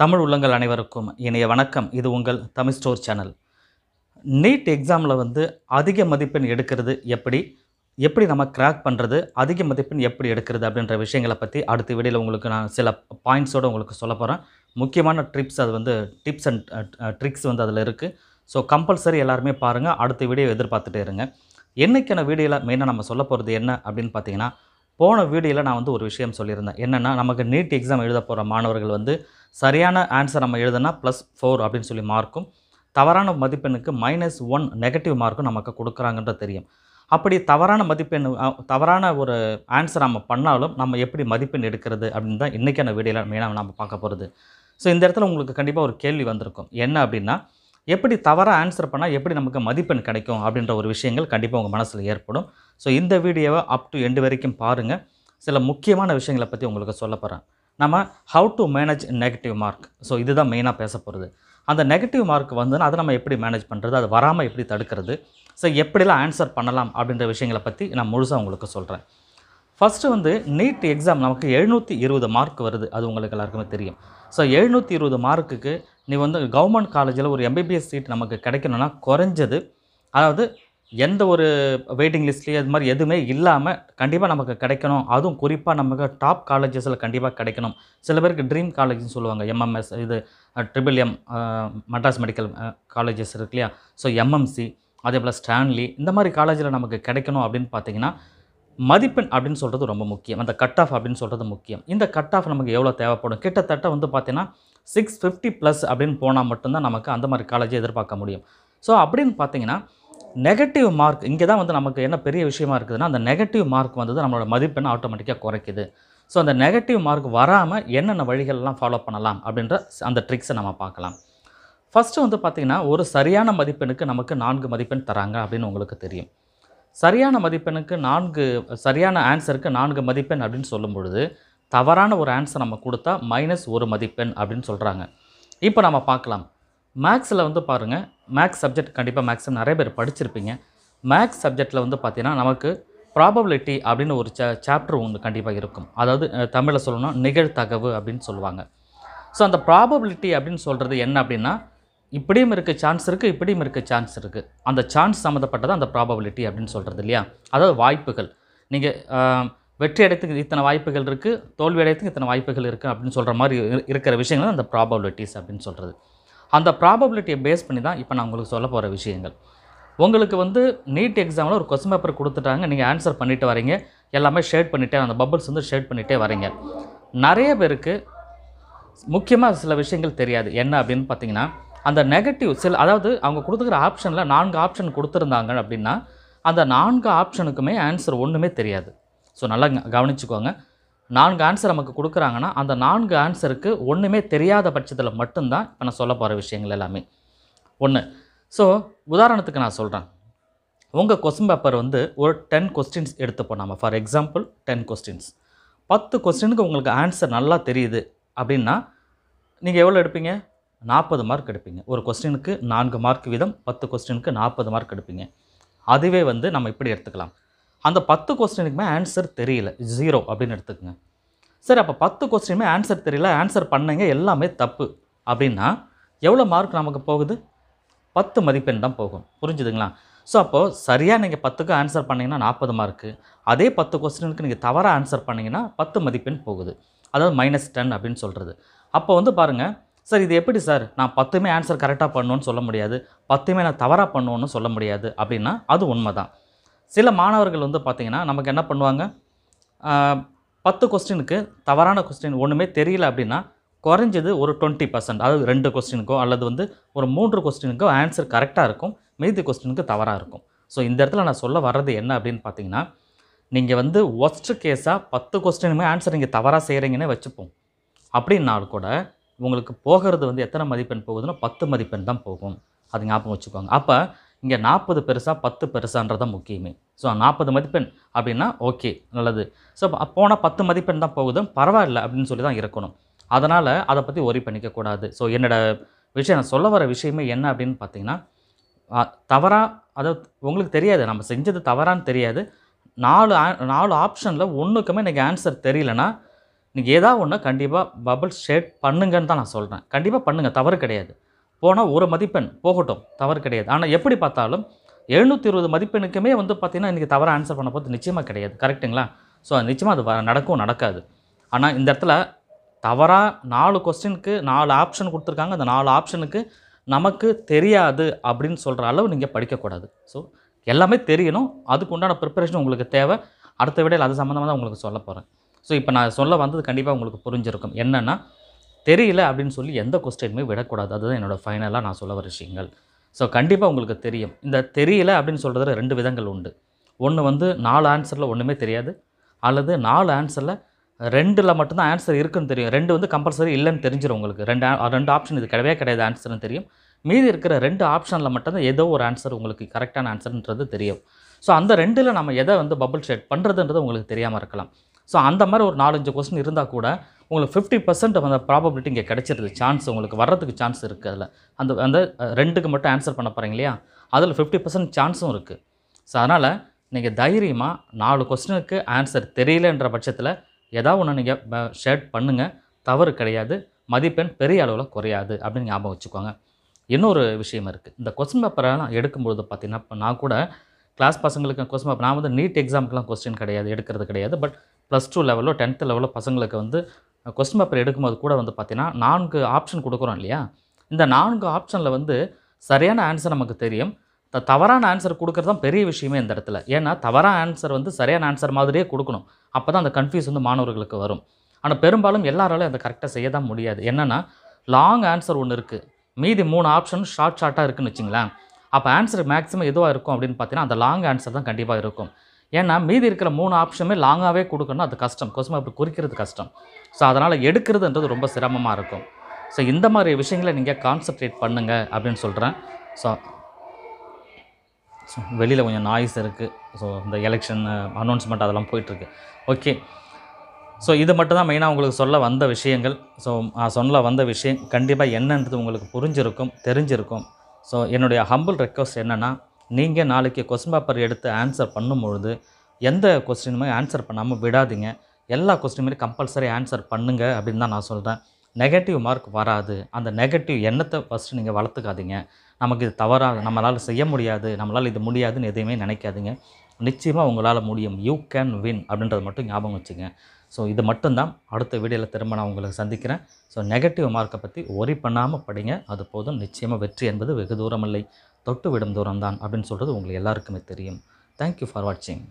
தமிழ் உள்ளங்கள் அனைவருக்கும் இணைய வணக்கம் இது உங்கள் தமிழ் ஸ்டோர் சேனல் நீட் எக்ஸாமில் வந்து அதிக மதிப்பெண் எடுக்கிறது எப்படி எப்படி நம்ம கிராக் பண்ணுறது அதிக மதிப்பெண் எப்படி எடுக்கிறது அப்படின்ற விஷயங்களை பற்றி அடுத்த வீடியில் உங்களுக்கு நான் சில பாயிண்ட்ஸோடு உங்களுக்கு சொல்ல போகிறேன் முக்கியமான ட்ரிப்ஸ் அது வந்து டிப்ஸ் அண்ட் ட்ரிக்ஸ் வந்து அதில் இருக்குது ஸோ கம்பல்சரி எல்லாருமே பாருங்கள் அடுத்த வீடியோ எதிர்பார்த்துட்டே இருங்க என்றைக்கான வீடியோவில் மெயினாக நம்ம சொல்ல போகிறது என்ன அப்படின்னு பார்த்தீங்கன்னா போன வீடியோவில் நான் வந்து ஒரு விஷயம் சொல்லியிருந்தேன் என்னென்னா நமக்கு நீட் எக்ஸாம் எழுத போகிற மாணவர்கள் வந்து சரியான ஆன்சர் நம்ம எழுதுனா ப்ளஸ் ஃபோர் அப்படின்னு சொல்லி மார்க்கும் தவறான மதிப்பெண்ணுக்கு மைனஸ் ஒன் நெகட்டிவ் மார்க்கும் நமக்கு கொடுக்குறாங்கன்ற தெரியும் அப்படி தவறான மதிப்பெண் தவறான ஒரு ஆன்சர் நம்ம பண்ணாலும் நம்ம எப்படி மதிப்பெண் எடுக்கிறது அப்படின்னு தான் இன்றைக்கான வீடியோவில் மெயினாக நம்ம பார்க்க போகிறது ஸோ இந்த இடத்துல உங்களுக்கு கண்டிப்பாக ஒரு கேள்வி வந்திருக்கும் என்ன அப்படின்னா எப்படி தவறாக ஆன்சர் பண்ணால் எப்படி நமக்கு மதிப்பெண் கிடைக்கும் அப்படின்ற ஒரு விஷயங்கள் கண்டிப்பாக உங்கள் மனசில் ஏற்படும் ஸோ இந்த வீடியோவை அப் டு எண்டு வரைக்கும் பாருங்கள் சில முக்கியமான விஷயங்களை பற்றி உங்களுக்கு சொல்ல போகிறேன் நம்ம how to manage negative mark so இதுதான் மெயினாக பேச போகிறது அந்த நெகட்டிவ் மார்க் வந்துன்னா அதை நம்ம எப்படி மேனேஜ் பண்ணுறது அது வராமல் எப்படி தடுக்கிறது ஸோ எப்படிலாம் ஆன்சர் பண்ணலாம் அப்படின்ற விஷயங்களை பற்றி நான் முழுசாக உங்களுக்கு சொல்கிறேன் ஃபஸ்ட்டு வந்து நீட் எக்ஸாம் நமக்கு எழுநூற்றி இருபது மார்க் வருது அது உங்களுக்கு எல்லாருக்குமே தெரியும் ஸோ எழுநூற்றி இருபது மார்க்குக்கு நீ வந்து கவர்மெண்ட் காலேஜில் ஒரு எம்பிபிஎஸ் சீட் நமக்கு கிடைக்கணும்னா குறைஞ்சது அதாவது எந்த ஒரு வெயிட்டிங் லிஸ்ட்லேயே அது மாதிரி எதுவுமே இல்லாமல் கண்டிப்பாக நமக்கு கிடைக்கணும் அதுவும் குறிப்பாக நமக்கு டாப் காலேஜஸில் கண்டிப்பாக கிடைக்கணும் சில பேருக்கு ட்ரீம் காலேஜ்னு சொல்லுவாங்க எம்எம்எஸ் இது triple M Madras medical colleges இருக்கு இல்லையா ஸோ எம்எம்சி அதே போல் ஸ்டான்லி இந்த மாதிரி காலேஜில் நமக்கு கிடைக்கணும் அப்படின்னு பார்த்தீங்கன்னா மதிப்பெண் அப்படின்னு சொல்கிறது ரொம்ப முக்கியம் அந்த கட் ஆஃப் அப்படின்னு சொல்கிறது முக்கியம் இந்த கட் ஆஃப் நமக்கு எவ்வளோ தேவைப்படும் கிட்டத்தட்ட வந்து பார்த்தீங்கன்னா சிக்ஸ் ஃபிஃப்டி ப்ளஸ் அப்படின்னு போனால் மட்டும்தான் நமக்கு அந்த மாதிரி காலேஜை எதிர்பார்க்க முடியும் ஸோ அப்படின்னு பார்த்தீங்கன்னா நெகட்டிவ் மார்க் இங்கே தான் வந்து நமக்கு என்ன பெரிய விஷயமா இருக்குதுன்னா அந்த நெகட்டிவ் மார்க் வந்தது நம்மளோட மதிப்பெண் ஆட்டோமேட்டிக்காக குறைக்குது ஸோ அந்த நெகட்டிவ் மார்க் வராமல் என்னென்ன வழிகள்லாம் ஃபாலோ பண்ணலாம் அப்படின்ற அந்த ட்ரிக்ஸை நம்ம பார்க்கலாம் ஃபஸ்ட்டு வந்து பார்த்திங்கன்னா ஒரு சரியான மதிப்பெண்ணுக்கு நமக்கு நான்கு மதிப்பெண் தராங்க அப்படின்னு உங்களுக்கு தெரியும் சரியான மதிப்பெண்ணுக்கு நான்கு சரியான ஆன்சருக்கு நான்கு மதிப்பெண் அப்படின்னு சொல்லும் பொழுது தவறான ஒரு ஆன்சர் நம்ம கொடுத்தா மைனஸ் ஒரு மதிப்பெண் அப்படின்னு சொல்கிறாங்க இப்போ நம்ம பார்க்கலாம் மேக்ஸில் வந்து பாருங்கள் மேக்ஸ் சப்ஜெக்ட் கண்டிப்பாக மேக்ஸிமம் நிறைய பேர் படிச்சிருப்பீங்க மேக்ஸ் சப்ஜெக்டில் வந்து பார்த்திங்கன்னா நமக்கு ப்ராபபிலிட்டி அப்படின்னு ஒரு சே சாப்டர் ஒன்று கண்டிப்பாக இருக்கும் அதாவது தமிழில் சொல்லணும்னா நிகழ்த்தகவு அப்படின்னு சொல்லுவாங்க ஸோ அந்த ப்ராபபிலிட்டி அப்படின்னு சொல்கிறது என்ன அப்படின்னா இப்படியும் இருக்க சான்ஸ் இருக்குது இப்படியும் இருக்க சான்ஸ் இருக்குது அந்த சான்ஸ் சம்மந்தப்பட்டது அந்த ப்ராபபிலிட்டி அப்படின்னு சொல்கிறது இல்லையா அதாவது வாய்ப்புகள் நீங்கள் வெற்றி அடைத்துக்கு இத்தனை வாய்ப்புகள் இருக்குது தோல்வி அடைத்துக்கு இத்தனை வாய்ப்புகள் இருக்குது அப்படின்னு சொல்கிற மாதிரி இருக்கிற விஷயங்கள் அந்த ப்ராபபிலிட்டிஸ் அப்படின்னு சொல்கிறது அந்த ப்ராபபிலிட்டியை பேஸ் பண்ணி தான் இப்போ நான் உங்களுக்கு சொல்ல போகிற விஷயங்கள் உங்களுக்கு வந்து நீட் எக்ஸாமில் ஒரு கொஸ்டின் பேப்பர் கொடுத்துட்டாங்க நீங்கள் ஆன்சர் பண்ணிட்டு வரீங்க எல்லாமே ஷேட் பண்ணிகிட்டே அந்த பப்பிள்ஸ் வந்து ஷேட் பண்ணிகிட்டே வரீங்க நிறைய பேருக்கு முக்கியமாக சில விஷயங்கள் தெரியாது என்ன அப்படின்னு பார்த்தீங்கன்னா அந்த நெகட்டிவ் சில அதாவது அவங்க கொடுத்துக்கிற ஆப்ஷனில் நான்கு ஆப்ஷன் கொடுத்துருந்தாங்க அப்படின்னா அந்த நான்கு ஆப்ஷனுக்குமே ஆன்சர் ஒன்றுமே தெரியாது ஸோ நல்லா கவனிச்சுக்கோங்க நான்கு ஆன்சர் நமக்கு கொடுக்குறாங்கன்னா அந்த நான்கு ஆன்சருக்கு ஒன்றுமே தெரியாத பட்சத்தில் மட்டும்தான் இப்போ நான் சொல்ல போகிற விஷயங்கள் எல்லாமே ஒன்று ஸோ உதாரணத்துக்கு நான் சொல்கிறேன் உங்கள் கொஸ்டின் பேப்பர் வந்து ஒரு டென் கொஸ்டின்ஸ் எடுத்துப்போம் நம்ம ஃபார் எக்ஸாம்பிள் டென் கொஸ்டின்ஸ் பத்து கொஸ்டினுக்கு உங்களுக்கு ஆன்சர் நல்லா தெரியுது அப்படின்னா நீங்கள் எவ்வளோ எடுப்பீங்க நாற்பது மார்க் எடுப்பீங்க ஒரு கொஸ்டினுக்கு நான்கு மார்க் வீதம் பத்து கொஸ்டினுக்கு நாற்பது மார்க் எடுப்பீங்க அதுவே வந்து நம்ம இப்படி எடுத்துக்கலாம் அந்த பத்து கொஸ்டினுக்குமே ஆன்சர் தெரியல ஜீரோ அப்படின்னு எடுத்துக்கங்க சரி அப்போ பத்து கொஸ்டினுமே ஆன்சர் தெரியல ஆன்சர் பண்ணுங்க எல்லாமே தப்பு அப்படின்னா எவ்வளோ மார்க் நமக்கு போகுது பத்து மதிப்பெண் தான் போகும் புரிஞ்சுதுங்களா ஸோ அப்போது சரியாக நீங்கள் பத்துக்கு ஆன்சர் பண்ணிங்கன்னா நாற்பது மார்க்கு அதே பத்து கொஸ்டினுக்கு நீங்கள் தவறாக ஆன்சர் பண்ணிங்கன்னா பத்து மதிப்பெண் போகுது அதாவது மைனஸ் டென் அப்படின்னு சொல்கிறது அப்போ வந்து பாருங்கள் சார் இது எப்படி சார் நான் பத்துமே ஆன்சர் கரெக்டாக பண்ணுன்னு சொல்ல முடியாது பத்துமே நான் தவறாக பண்ணுவோன்னு சொல்ல முடியாது அப்படின்னா அது உண்மை தான் சில மாணவர்கள் வந்து பார்த்திங்கன்னா நமக்கு என்ன பண்ணுவாங்க பத்து கொஸ்டினுக்கு தவறான கொஸ்டின் ஒன்றுமே தெரியல அப்படின்னா குறைஞ்சது ஒரு டுவெண்ட்டி பர்சன்ட் அதாவது ரெண்டு கொஸ்டினுக்கோ அல்லது வந்து ஒரு மூன்று கொஸ்டினுக்கோ ஆன்சர் கரெக்டாக இருக்கும் மீதி கொஸ்டினுக்கு தவறாக இருக்கும் ஸோ இந்த இடத்துல நான் சொல்ல வர்றது என்ன அப்படின்னு பார்த்தீங்கன்னா நீங்கள் வந்து ஒஸ்ட்டு கேஸாக பத்து கொஸ்டினுமே ஆன்சர் நீங்கள் தவறாக செய்கிறீங்கன்னே வச்சுப்போம் அப்படின்னாலும் கூட உங்களுக்கு போகிறது வந்து எத்தனை மதிப்பெண் போகுதுன்னா பத்து மதிப்பெண் தான் போகும் அது ஞாபகம் வச்சுக்கோங்க அப்போ இங்கே நாற்பது பெருசாக பத்து பெருசான்றது தான் முக்கியமே ஸோ நாற்பது மதிப்பெண் அப்படின்னா ஓகே நல்லது ஸோ போனால் பத்து மதிப்பெண் தான் போகுது பரவாயில்ல அப்படின்னு சொல்லி தான் இருக்கணும் அதனால் அதை பற்றி ஒரி பண்ணிக்கக்கூடாது ஸோ என்னோடய விஷயம் நான் சொல்ல வர விஷயமே என்ன அப்படின்னு பார்த்தீங்கன்னா தவறாக அதை உங்களுக்கு தெரியாது நம்ம செஞ்சது தவறான்னு தெரியாது நாலு நாலு ஆப்ஷனில் ஒன்றுக்குமே எனக்கு ஆன்சர் தெரியலனா நீங்கள் ஏதாவது ஒன்று கண்டிப்பாக பபுள் ஷேட் பண்ணுங்கன்னு தான் நான் சொல்கிறேன் கண்டிப்பாக பண்ணுங்கள் தவறு கிடையாது போனால் ஒரு மதிப்பெண் போகட்டும் தவறு கிடையாது ஆனால் எப்படி பார்த்தாலும் எழுநூற்றி இருபது மதிப்பெண்ணுக்குமே வந்து பார்த்திங்கன்னா இன்றைக்கி தவறாக ஆன்சர் பண்ண போது நிச்சயமாக கிடையாது கரெக்டுங்களா ஸோ அது நிச்சயமாக அது நடக்கும் நடக்காது ஆனால் இந்த இடத்துல தவறாக நாலு கொஸ்டினுக்கு நாலு ஆப்ஷன் கொடுத்துருக்காங்க அந்த நாலு ஆப்ஷனுக்கு நமக்கு தெரியாது அப்படின்னு சொல்கிற அளவு நீங்கள் படிக்கக்கூடாது ஸோ எல்லாமே தெரியணும் அதுக்கு உண்டான ப்ரிப்பரேஷன் உங்களுக்கு தேவை அடுத்த விடையில் அது சம்மந்தமாக தான் உங்களுக்கு சொல்ல போகிறேன் ஸோ இப்போ நான் சொல்ல வந்தது கண்டிப்பாக உங்களுக்கு புரிஞ்சிருக்கும் என்னென்னா தெரியல அப்படின்னு சொல்லி எந்த கொஸ்டினுமே விடக்கூடாது அதுதான் என்னோடய ஃபைனலாக நான் சொல்ல வர விஷயங்கள் ஸோ கண்டிப்பாக உங்களுக்கு தெரியும் இந்த தெரியல அப்படின்னு சொல்கிறதுல ரெண்டு விதங்கள் உண்டு ஒன்று வந்து நாலு ஆன்சரில் ஒன்றுமே தெரியாது அல்லது நாலு ஆன்சரில் ரெண்டில் மட்டும்தான் ஆன்சர் இருக்குதுன்னு தெரியும் ரெண்டு வந்து கம்பல்சரி இல்லைன்னு தெரிஞ்சிடும் உங்களுக்கு ரெண்டு ரெண்டு ஆப்ஷன் இது கிடையவே கிடையாது ஆன்சர்னு தெரியும் மீதி இருக்கிற ரெண்டு ஆப்ஷனில் மட்டும்தான் ஏதோ ஒரு ஆன்சர் உங்களுக்கு கரெக்டான ஆன்சர்ன்றது தெரியும் ஸோ அந்த ரெண்டில் நம்ம எதை வந்து பபுள் ஷேட் பண்ணுறதுன்றது உங்களுக்கு தெரியாமல் இருக்கலாம் ஸோ அந்த மாதிரி ஒரு நாலஞ்சு கொஸ்டின் இருந்தால் கூட உங்களுக்கு ஃபிஃப்டி பர்சன்ட் அந்த ப்ராபபிலிட்டி இங்கே கிடச்சிருது சான்ஸ் உங்களுக்கு வர்றதுக்கு சான்ஸ் இருக்குது அதில் அந்த அந்த ரெண்டுக்கு மட்டும் ஆன்சர் பண்ண போகிறீங்க இல்லையா அதில் ஃபிஃப்டி பர்சன்ட் சான்ஸும் இருக்குது ஸோ அதனால் நீங்கள் தைரியமாக நாலு கொஸ்டினுக்கு ஆன்சர் தெரியலன்ற பட்சத்தில் ஏதாவது ஒன்று நீங்கள் ஷேர் பண்ணுங்கள் தவறு கிடையாது மதிப்பெண் பெரிய அளவில் குறையாது அப்படின்னு ஞாபகம் வச்சுக்கோங்க இன்னொரு விஷயம் இருக்குது இந்த கொஸ்டின் பேப்பரெல்லாம் நான் எடுக்கும்பொழுது பார்த்தீங்கன்னா நான் கூட கிளாஸ் பசங்களுக்கு கொஸ்டின் பேப்பர் நான் வந்து நீட் எக்ஸாமுக்குலாம் கொஸ்டின் கிடையாது எடுக்கிறது கிடையாது பட் ப்ளஸ் டூ லெவலோ டென்த்து லெவலோ பசங்களுக்கு வந்து கொஸ்டின் பேப்பர் எடுக்கும்போது கூட வந்து பார்த்திங்கன்னா நான்கு ஆப்ஷன் கொடுக்குறோம் இல்லையா இந்த நான்கு ஆப்ஷனில் வந்து சரியான ஆன்சர் நமக்கு தெரியும் த தவறான ஆன்சர் கொடுக்குறது தான் பெரிய விஷயமே இந்த இடத்துல ஏன்னா தவறான ஆன்சர் வந்து சரியான ஆன்சர் மாதிரியே கொடுக்கணும் அப்போ தான் அந்த கன்ஃபியூஸ் வந்து மாணவர்களுக்கு வரும் ஆனால் பெரும்பாலும் எல்லாராலும் அதை கரெக்டாக செய்ய தான் முடியாது என்னென்னா லாங் ஆன்சர் ஒன்று இருக்குது மீதி மூணு ஆப்ஷன் ஷார்ட் ஷார்ட்டாக இருக்குன்னு வச்சிங்களேன் அப்போ ஆன்சர் மேக்ஸிமம் எதுவாக இருக்கும் அப்படின்னு பார்த்தீங்கன்னா அந்த லாங் ஆன்சர் தான் கண்டிப்பாக இருக்கும் ஏன்னா மீதி இருக்கிற மூணு ஆப்ஷனுமே லாங்காகவே கொடுக்கணும் அது கஷ்டம் கொசுமை அப்படி குறிக்கிறது கஷ்டம் ஸோ அதனால் எடுக்கிறதுன்றது ரொம்ப சிரமமாக இருக்கும் ஸோ இந்த மாதிரி விஷயங்களை நீங்கள் கான்சன்ட்ரேட் பண்ணுங்கள் அப்படின்னு சொல்கிறேன் ஸோ ஸோ வெளியில் கொஞ்சம் நாய்ஸ் இருக்குது ஸோ இந்த எலெக்ஷன் அனௌன்ஸ்மெண்ட் uh, அதெல்லாம் போயிட்டுருக்கு ஓகே ஸோ இது மட்டும் தான் மெயினாக உங்களுக்கு சொல்ல வந்த விஷயங்கள் ஸோ சொல்ல வந்த விஷயம் கண்டிப்பாக என்னன்றது உங்களுக்கு புரிஞ்சிருக்கும் தெரிஞ்சிருக்கும் ஸோ என்னுடைய ஹம்பிள் ரெக்வஸ்ட் என்னென்னா நீங்கள் நாளைக்கு கொஸ்டின் பேப்பர் எடுத்து ஆன்சர் பண்ணும்பொழுது எந்த கொஸ்டினுமே ஆன்சர் பண்ணாமல் விடாதீங்க எல்லா கொஸ்டினுமே கம்பல்சரி ஆன்சர் பண்ணுங்க அப்படின்னு தான் நான் சொல்கிறேன் நெகட்டிவ் மார்க் வராது அந்த நெகட்டிவ் எண்ணத்தை ஃபஸ்ட்டு நீங்கள் வளர்த்துக்காதீங்க நமக்கு இது தவறாக நம்மளால் செய்ய முடியாது நம்மளால் இது முடியாதுன்னு எதையுமே நினைக்காதீங்க நிச்சயமாக உங்களால் முடியும் யூ கேன் வின் அப்படின்றது மட்டும் ஞாபகம் வச்சுங்க ஸோ இது மட்டும்தான் அடுத்த வீடியோவில் திரும்ப நான் உங்களுக்கு சந்திக்கிறேன் ஸோ நெகட்டிவ் மார்க்கை பற்றி ஒரி பண்ணாமல் படிங்க அது போதும் நிச்சயமாக வெற்றி என்பது வெகு தூரம் இல்லை தொட்டு விடும் தூரம் தான் அப்படின்னு சொல்கிறது உங்களுக்கு எல்லாருக்குமே தெரியும் தேங்க்யூ ஃபார் வாட்சிங்